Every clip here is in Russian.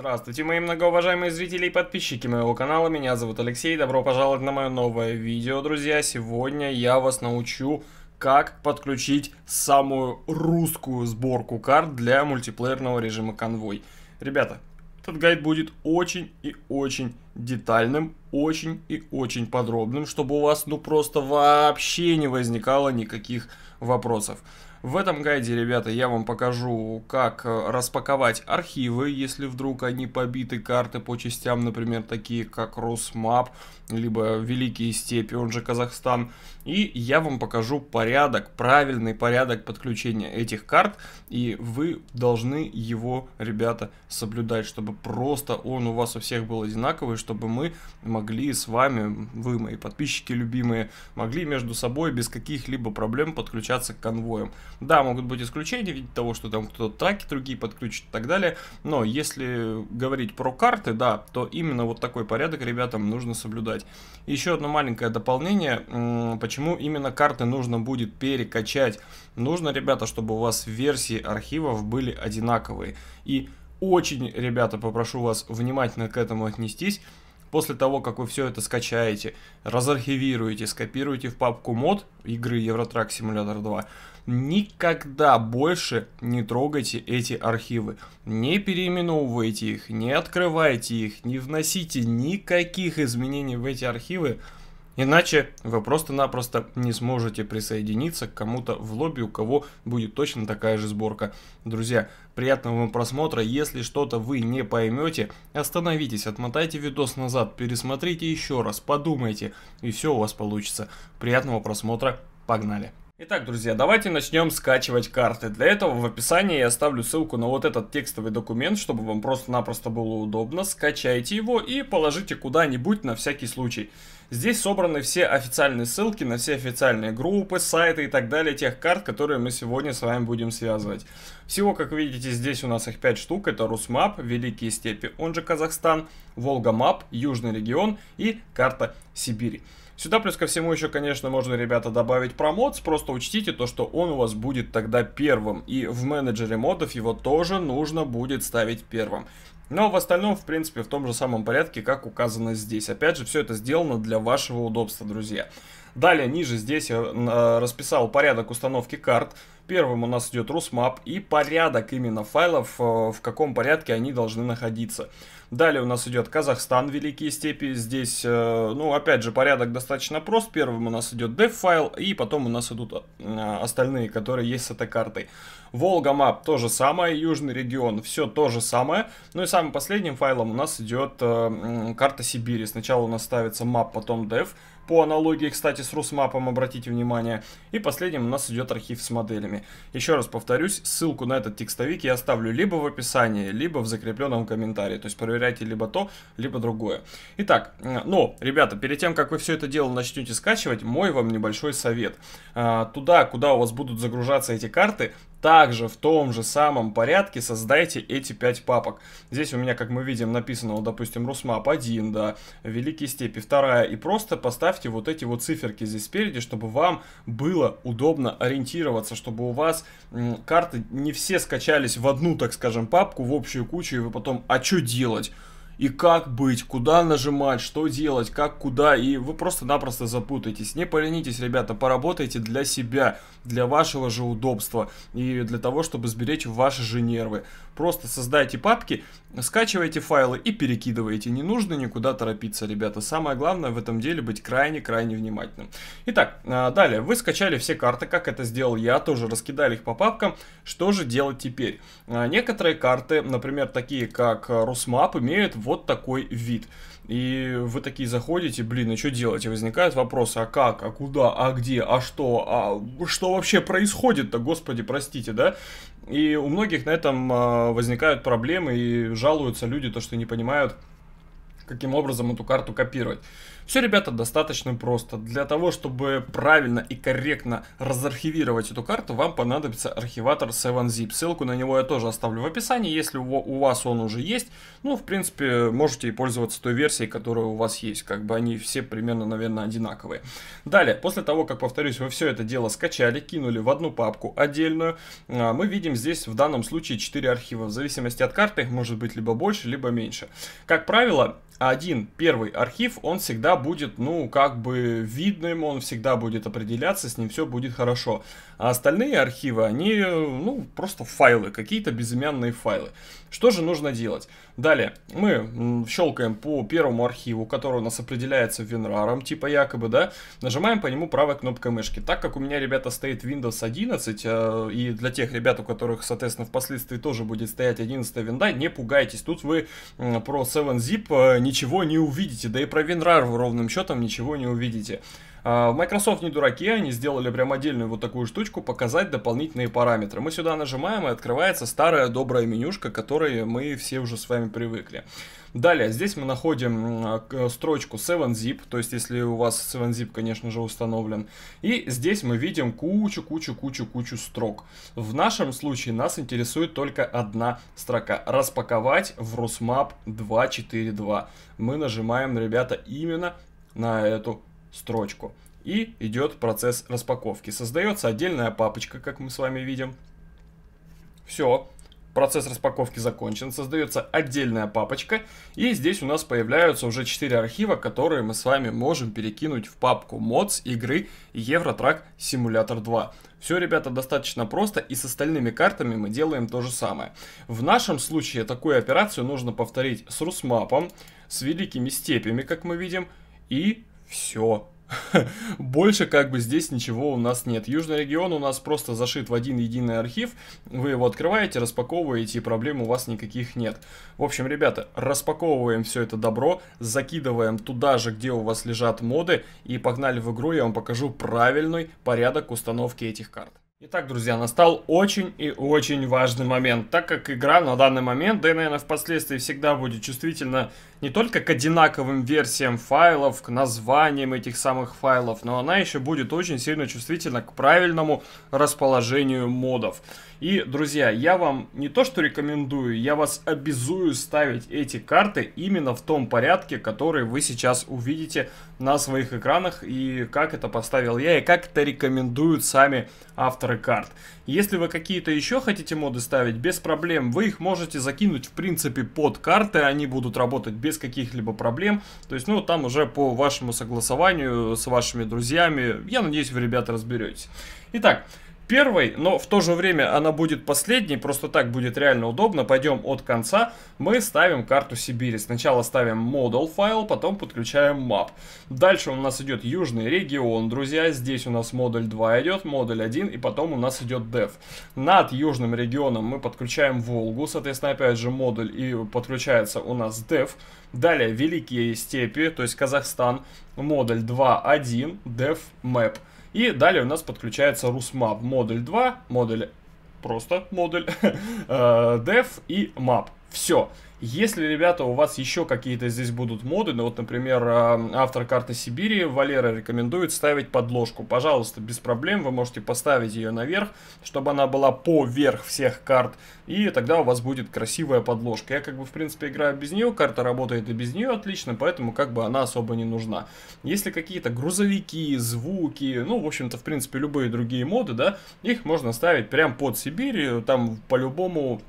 Здравствуйте, мои многоуважаемые зрители и подписчики моего канала, меня зовут Алексей, добро пожаловать на мое новое видео, друзья. Сегодня я вас научу, как подключить самую русскую сборку карт для мультиплеерного режима конвой. Ребята, этот гайд будет очень и очень детальным, очень и очень подробным, чтобы у вас ну просто вообще не возникало никаких вопросов. В этом гайде, ребята, я вам покажу, как э, распаковать архивы, если вдруг они побиты, карты по частям, например, такие как Росмап, либо Великие Степи, он же Казахстан. И я вам покажу порядок, правильный порядок подключения этих карт, и вы должны его, ребята, соблюдать, чтобы просто он у вас у всех был одинаковый, чтобы мы могли с вами, вы мои подписчики любимые, могли между собой без каких-либо проблем подключаться к конвоям. Да, могут быть исключения в виде того, что там кто-то траки другие подключит и так далее, но если говорить про карты, да, то именно вот такой порядок ребятам нужно соблюдать. еще одно маленькое дополнение, почему именно карты нужно будет перекачать. Нужно, ребята, чтобы у вас версии архивов были одинаковые. И очень, ребята, попрошу вас внимательно к этому отнестись, После того, как вы все это скачаете, разархивируете, скопируете в папку мод игры Евротрак Simulator 2, никогда больше не трогайте эти архивы. Не переименовывайте их, не открывайте их, не вносите никаких изменений в эти архивы, Иначе вы просто-напросто не сможете присоединиться к кому-то в лобби, у кого будет точно такая же сборка. Друзья, приятного вам просмотра. Если что-то вы не поймете, остановитесь, отмотайте видос назад, пересмотрите еще раз, подумайте, и все у вас получится. Приятного просмотра, погнали! Итак, друзья, давайте начнем скачивать карты. Для этого в описании я оставлю ссылку на вот этот текстовый документ, чтобы вам просто-напросто было удобно. Скачайте его и положите куда-нибудь на всякий случай. Здесь собраны все официальные ссылки на все официальные группы, сайты и так далее тех карт, которые мы сегодня с вами будем связывать. Всего, как видите, здесь у нас их 5 штук. Это Русмап, Великие степи, он же Казахстан, Волгамап, Южный регион и карта Сибири. Сюда плюс ко всему еще, конечно, можно, ребята, добавить про модс, просто учтите то, что он у вас будет тогда первым, и в менеджере модов его тоже нужно будет ставить первым. Но в остальном, в принципе, в том же самом порядке, как указано здесь. Опять же, все это сделано для вашего удобства, друзья. Далее ниже здесь я а, расписал порядок установки карт. Первым у нас идет RusMap и порядок именно файлов, э, в каком порядке они должны находиться. Далее у нас идет Казахстан, Великие Степи. Здесь, э, ну, опять же, порядок достаточно прост. Первым у нас идет dev файл, и потом у нас идут э, остальные, которые есть с этой картой. Волга Map то же самое, Южный регион все то же самое. Ну и самым последним файлом у нас идет карта Сибири. Сначала у нас ставится map, потом dev, по аналогии, кстати, с Русмапом, обратите внимание. И последним у нас идет архив с моделями. Еще раз повторюсь, ссылку на этот текстовик я оставлю либо в описании, либо в закрепленном комментарии. То есть проверяйте либо то, либо другое. Итак, э, но, ребята, перед тем, как вы все это дело начнете скачивать, мой вам небольшой совет. А, туда, куда у вас будут загружаться эти карты, также в том же самом порядке создайте эти 5 папок. Здесь у меня, как мы видим, написано, вот, допустим, Русмап 1, да, Великие степи 2. И просто поставьте вот эти вот циферки здесь спереди, чтобы вам было удобно ориентироваться, чтобы у вас м, карты не все скачались в одну, так скажем, папку, в общую кучу, и вы потом, а что делать? и как быть, куда нажимать, что делать, как, куда, и вы просто-напросто запутаетесь. Не поленитесь, ребята, поработайте для себя, для вашего же удобства и для того, чтобы сберечь ваши же нервы. Просто создайте папки, скачивайте файлы и перекидывайте. Не нужно никуда торопиться, ребята. Самое главное в этом деле быть крайне-крайне внимательным. Итак, а, далее. Вы скачали все карты, как это сделал я, тоже раскидали их по папкам. Что же делать теперь? А, некоторые карты, например, такие как э, Русмап, имеют вот такой вид. И вы такие заходите, блин, а что делать? И возникает вопрос, а как, а куда, а где, а что, а что вообще происходит-то, господи, простите, да? И у многих на этом а, возникают проблемы и жалуются люди, то, что не понимают, каким образом эту карту копировать. Все, ребята, достаточно просто. Для того, чтобы правильно и корректно разархивировать эту карту, вам понадобится архиватор 7-zip. Ссылку на него я тоже оставлю в описании. Если у вас он уже есть, ну, в принципе, можете и пользоваться той версией, которая у вас есть. Как бы они все примерно, наверное, одинаковые. Далее, после того, как, повторюсь, вы все это дело скачали, кинули в одну папку отдельную, а, мы видим здесь в данном случае 4 архива. В зависимости от карты их может быть либо больше, либо меньше. Как правило, один, первый архив, он всегда будет, ну, как бы видным, он всегда будет определяться, с ним все будет хорошо. А остальные архивы, они, ну, просто файлы, какие-то безымянные файлы. Что же нужно делать? Далее, мы щелкаем по первому архиву, который у нас определяется WinRAR, типа якобы, да, нажимаем по нему правой кнопкой мышки. Так как у меня, ребята, стоит Windows 11, э, и для тех ребят, у которых, соответственно, впоследствии тоже будет стоять 11 винда, не пугайтесь, тут вы э, про 7-Zip э, ничего не увидите, да и про WinRAR в ровным счетом ничего не увидите. А, Microsoft не дураки, они сделали прям отдельную вот такую штучку, показать дополнительные параметры. Мы сюда нажимаем и открывается старая добрая менюшка, к которой мы все уже с вами привыкли. Далее, здесь мы находим а, э, строчку 7-zip, то есть если у вас 7-zip, конечно же, установлен. И здесь мы видим кучу-кучу-кучу-кучу строк. В нашем случае нас интересует только одна строка. Распаковать в Русмап 242. Мы нажимаем, ребята, именно на эту строчку. И идет процесс распаковки. Создается отдельная папочка, как мы с вами видим. Все, процесс распаковки закончен, создается отдельная папочка, и здесь у нас появляются уже 4 архива, которые мы с вами можем перекинуть в папку mods игры Евротрак Симулятор 2. Все, ребята, достаточно просто, и с остальными картами мы делаем то же самое. В нашем случае такую операцию нужно повторить с Русмапом, с Великими Степями, как мы видим, и все. Больше как бы здесь ничего у нас нет. Южный регион у нас просто зашит в один единый архив. Вы его открываете, распаковываете, и проблем у вас никаких нет. В общем, ребята, распаковываем все это добро, закидываем туда же, где у вас лежат моды, и погнали в игру, я вам покажу правильный порядок установки этих карт. Итак, друзья, настал очень и очень важный момент, так как игра на данный момент, да и, наверное, впоследствии всегда будет чувствительна не только к одинаковым версиям файлов, к названиям этих самых файлов, но она еще будет очень сильно чувствительна к правильному расположению модов. И, друзья, я вам не то что рекомендую, я вас обязую ставить эти карты именно в том порядке, который вы сейчас увидите на своих экранах, и как это поставил я, и как это рекомендуют сами авторы карт. Если вы какие-то еще хотите моды ставить, без проблем, вы их можете закинуть в принципе под карты, они будут работать без без каких-либо проблем. То есть, ну, там уже по вашему согласованию с вашими друзьями, я надеюсь, вы, ребята, разберетесь. Итак, первой, но в то же время она будет последней, просто так будет реально удобно. Пойдем от конца, мы ставим карту Сибири. Сначала ставим model файл, потом подключаем map. Дальше у нас идет южный регион, друзья, здесь у нас модуль 2 идет, модуль 1 и потом у нас идет dev. Над южным регионом мы подключаем Волгу, соответственно, опять же модуль и подключается у нас dev. Далее Великие степи, то есть Казахстан, модуль 2.1, dev map. И далее у нас подключается RusMap модуль 2, модуль просто модуль, э, dev и map. Все. Если, ребята, у вас еще какие-то здесь будут моды, ну вот, например, эм, автор карты Сибири Валера рекомендует ставить подложку. Пожалуйста, без проблем, вы можете поставить ее наверх, чтобы она была поверх всех карт, и тогда у вас будет красивая подложка. Я как бы, в принципе, играю без нее, карта работает и без нее отлично, поэтому как бы она особо не нужна. Если какие-то грузовики, звуки, ну, в общем-то, в принципе, любые другие моды, да, их можно ставить прямо под Сибирь, там по-любому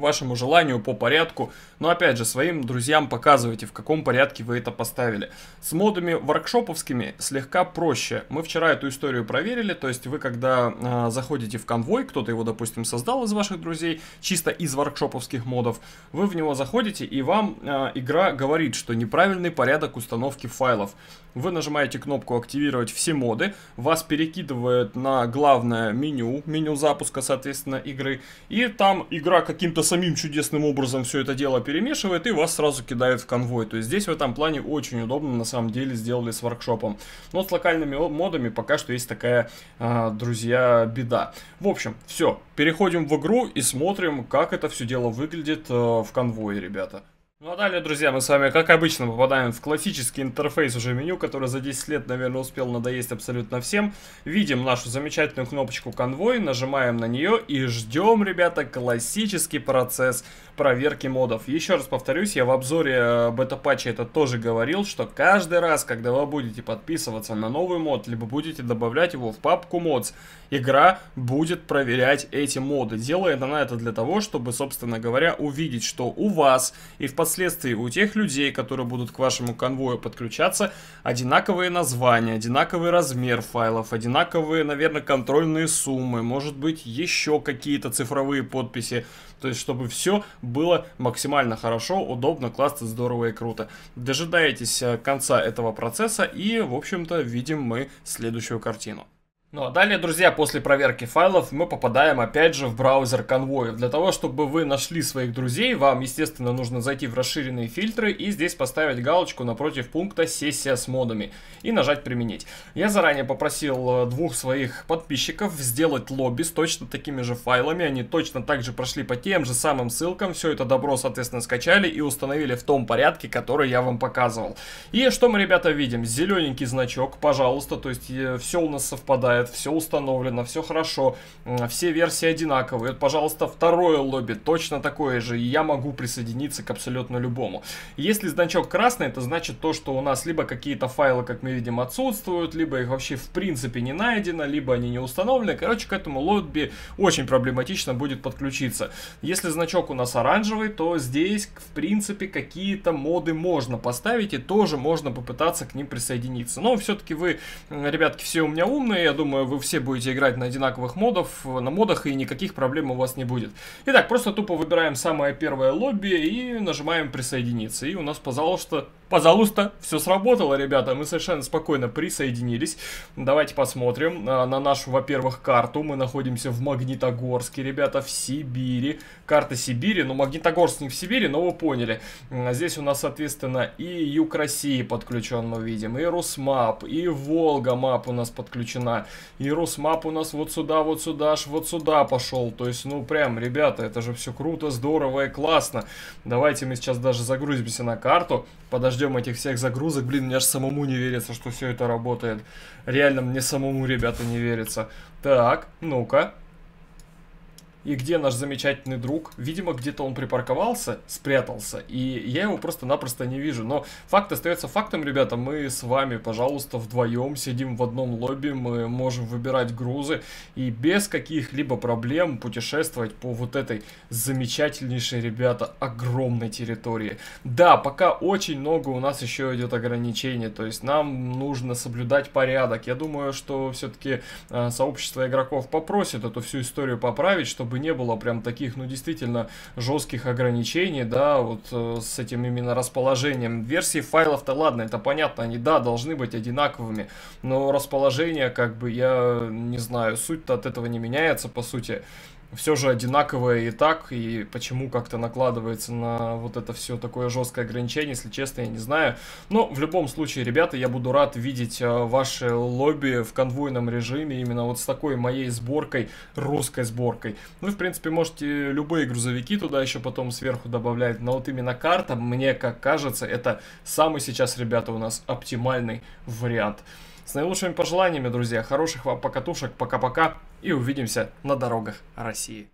вашему желанию, по порядку. Но опять же, своим друзьям показывайте, в каком порядке вы это поставили. С модами воркшоповскими слегка проще. Мы вчера эту историю проверили, то есть вы когда э, заходите в конвой, кто-то его, допустим, создал из ваших друзей, чисто из воркшоповских модов, вы в него заходите и вам э, игра говорит, что неправильный порядок установки файлов. Вы нажимаете кнопку «Активировать все моды», вас перекидывает на главное меню, меню запуска, соответственно, игры, и там игра каким-то самим чудесным образом все это дело перемешивает и вас сразу кидает в конвой. То есть здесь в этом плане очень удобно, на самом деле, сделали с воркшопом. Но с локальными модами пока что есть такая, а, друзья, беда. В общем, все, переходим в игру и смотрим, как это все дело выглядит э, в конвое, ребята. Ну а далее, друзья, мы с вами, как обычно, попадаем в классический интерфейс уже меню, который за 10 лет, наверное, успел надоесть абсолютно всем. Видим нашу замечательную кнопочку «Конвой», нажимаем на нее и ждем, ребята, классический процесс проверки модов. Еще раз повторюсь, я в обзоре э, бета-патча это тоже говорил, что каждый раз, когда вы будете подписываться на новый мод, либо будете добавлять его в папку модс, игра будет проверять эти моды. Делает она это для того, чтобы, собственно говоря, увидеть, что у вас и в последнем впоследствии у тех людей, которые будут к вашему конвою подключаться, одинаковые названия, одинаковый размер файлов, одинаковые, наверное, контрольные суммы, может быть, еще какие-то цифровые подписи. То есть, чтобы все было максимально хорошо, удобно, классно, здорово и круто. Дожидаетесь э, конца этого процесса и, в общем-то, видим мы следующую картину. Ну а далее, друзья, после проверки файлов мы попадаем опять же в браузер конвоев. Для того, чтобы вы нашли своих друзей, вам, естественно, нужно зайти в расширенные фильтры и здесь поставить галочку напротив пункта «Сессия с модами» и нажать «Применить». Я заранее попросил э, двух своих подписчиков сделать лобби с точно такими же файлами. Они точно так же прошли по тем же самым ссылкам. Все это добро, соответственно, скачали и установили в том порядке, который я вам показывал. И что мы, ребята, видим? Зелененький значок, пожалуйста, то есть э, все у нас совпадает хватает, все установлено, все хорошо, все версии одинаковые. Вот, пожалуйста, второе лобби точно такое же, и я могу присоединиться к абсолютно любому. Если значок красный, это значит то, что у нас либо какие-то файлы, как мы видим, отсутствуют, либо их вообще в принципе не найдено, либо они не установлены. Короче, к этому лобби очень проблематично будет подключиться. Если значок у нас оранжевый, то здесь, в принципе, какие-то моды можно поставить и тоже можно попытаться к ним присоединиться. Но все-таки вы, ребятки, все у меня умные, я думаю, думаю, вы все будете играть на одинаковых модов, на модах, и никаких проблем у вас не будет. Итак, просто тупо выбираем самое первое лобби и нажимаем присоединиться. И у нас, пожалуйста, пожалуйста, все сработало, ребята. Мы совершенно спокойно присоединились. Давайте посмотрим а, на нашу, во-первых, карту. Мы находимся в Магнитогорске, ребята, в Сибири. Карта Сибири, но ну, Магнитогорск не в Сибири, но вы поняли. А здесь у нас, соответственно, и Юг России подключен, мы видим, и Русмап, и Волга мап у нас подключена. И Росмап у нас вот сюда, вот сюда, аж вот сюда пошел. То есть, ну прям, ребята, это же все круто, здорово и классно. Давайте мы сейчас даже загрузимся на карту, подождем этих всех загрузок. Блин, мне аж самому не верится, что все это работает. Реально, мне самому, ребята, не верится. Так, ну-ка. И где наш замечательный друг? Видимо, где-то он припарковался, спрятался, и я его просто-напросто не вижу. Но факт остается фактом, ребята, мы с вами, пожалуйста, вдвоем сидим в одном лобби, мы можем выбирать грузы и без каких-либо проблем путешествовать по вот этой замечательнейшей, ребята, огромной территории. Да, пока очень много у нас еще идет ограничений, то есть нам нужно соблюдать порядок. Я думаю, что все-таки э, сообщество игроков попросит эту всю историю поправить, чтобы чтобы не было прям таких, ну, действительно жестких ограничений, да, вот э, с этим именно расположением. Версии файлов-то ладно, это понятно, они, да, должны быть одинаковыми, но расположение, как бы, я не знаю, суть-то от этого не меняется, по сути все же одинаковое и так, и почему как-то накладывается на вот это все такое жесткое ограничение, если честно, я не знаю. Но в любом случае, ребята, я буду рад видеть э, ваши лобби в конвойном режиме, именно вот с такой моей сборкой, русской сборкой. Вы ну в принципе, можете любые грузовики туда еще потом сверху добавлять, но вот именно карта, мне как кажется, это самый сейчас, ребята, у нас оптимальный вариант. С наилучшими пожеланиями, друзья, хороших вам покатушек, пока-пока и увидимся на дорогах России.